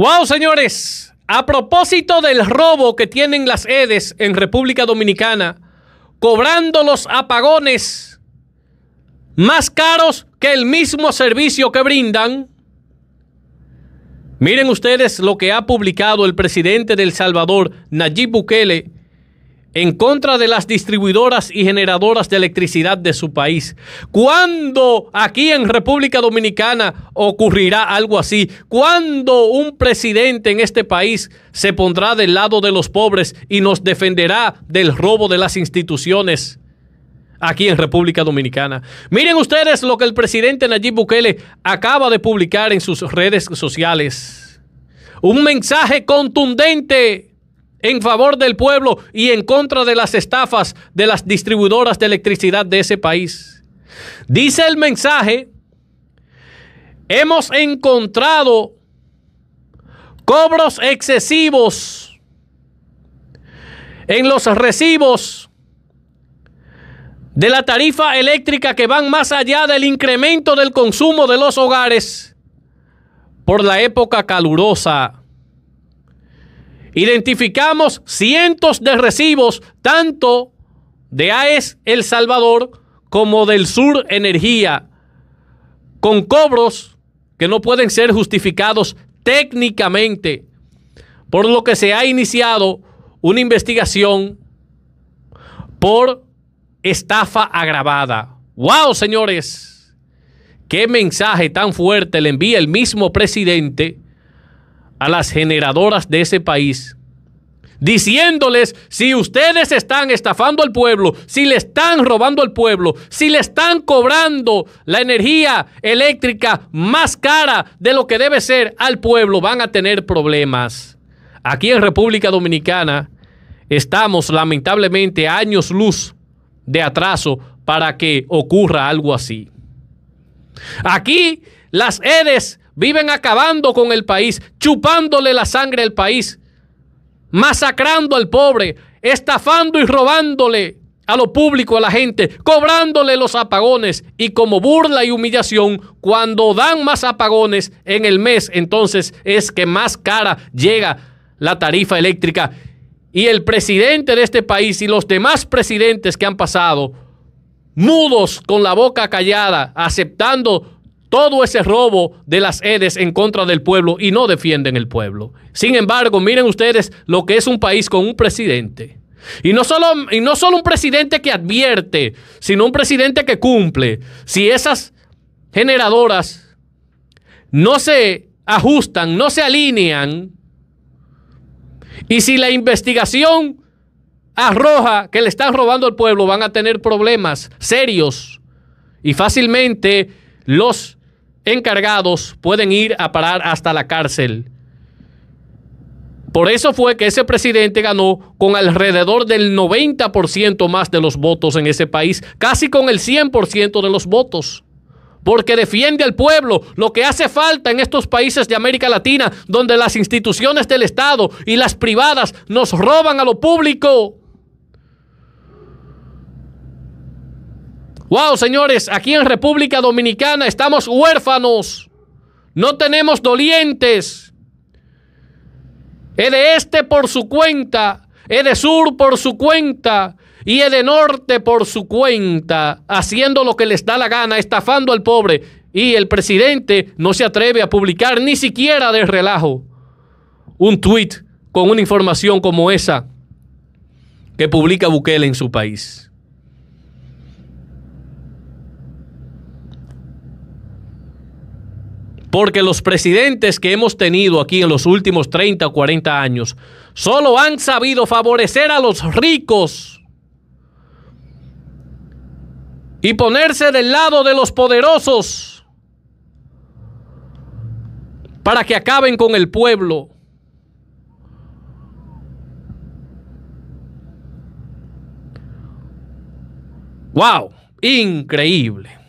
Wow, señores. A propósito del robo que tienen las EDES en República Dominicana, cobrando los apagones más caros que el mismo servicio que brindan. Miren ustedes lo que ha publicado el presidente del Salvador, Nayib Bukele, en contra de las distribuidoras y generadoras de electricidad de su país. ¿Cuándo aquí en República Dominicana ocurrirá algo así? ¿Cuándo un presidente en este país se pondrá del lado de los pobres y nos defenderá del robo de las instituciones? aquí en República Dominicana. Miren ustedes lo que el presidente Nayib Bukele acaba de publicar en sus redes sociales. Un mensaje contundente en favor del pueblo y en contra de las estafas de las distribuidoras de electricidad de ese país. Dice el mensaje, hemos encontrado cobros excesivos en los recibos de la tarifa eléctrica que van más allá del incremento del consumo de los hogares por la época calurosa Identificamos cientos de recibos, tanto de AES El Salvador como del Sur Energía, con cobros que no pueden ser justificados técnicamente, por lo que se ha iniciado una investigación por estafa agravada. ¡Wow, señores! ¿Qué mensaje tan fuerte le envía el mismo presidente a las generadoras de ese país, diciéndoles, si ustedes están estafando al pueblo, si le están robando al pueblo, si le están cobrando la energía eléctrica más cara de lo que debe ser al pueblo, van a tener problemas. Aquí en República Dominicana estamos lamentablemente años luz de atraso para que ocurra algo así. Aquí las EDES Viven acabando con el país, chupándole la sangre al país, masacrando al pobre, estafando y robándole a lo público, a la gente, cobrándole los apagones y como burla y humillación, cuando dan más apagones en el mes, entonces es que más cara llega la tarifa eléctrica. Y el presidente de este país y los demás presidentes que han pasado, mudos, con la boca callada, aceptando todo ese robo de las EDES en contra del pueblo y no defienden el pueblo. Sin embargo, miren ustedes lo que es un país con un presidente. Y no, solo, y no un presidente que advierte, sino un presidente que cumple. Si esas generadoras no se ajustan, no se alinean, y si la investigación arroja que le están robando al pueblo, van a tener problemas serios y fácilmente los encargados pueden ir a parar hasta la cárcel. Por eso fue que ese presidente ganó con alrededor del 90% más de los votos en ese país, casi con el 100% de los votos. Porque defiende al pueblo, lo que hace falta en estos países de América Latina, donde las instituciones del Estado y las privadas nos roban a lo público. Wow, señores, aquí en República Dominicana estamos huérfanos. No tenemos dolientes. de este por su cuenta, de sur por su cuenta y de norte por su cuenta, haciendo lo que les da la gana, estafando al pobre. Y el presidente no se atreve a publicar ni siquiera de relajo un tweet con una información como esa que publica Bukele en su país. porque los presidentes que hemos tenido aquí en los últimos 30 o 40 años solo han sabido favorecer a los ricos y ponerse del lado de los poderosos para que acaben con el pueblo. ¡Wow! Increíble.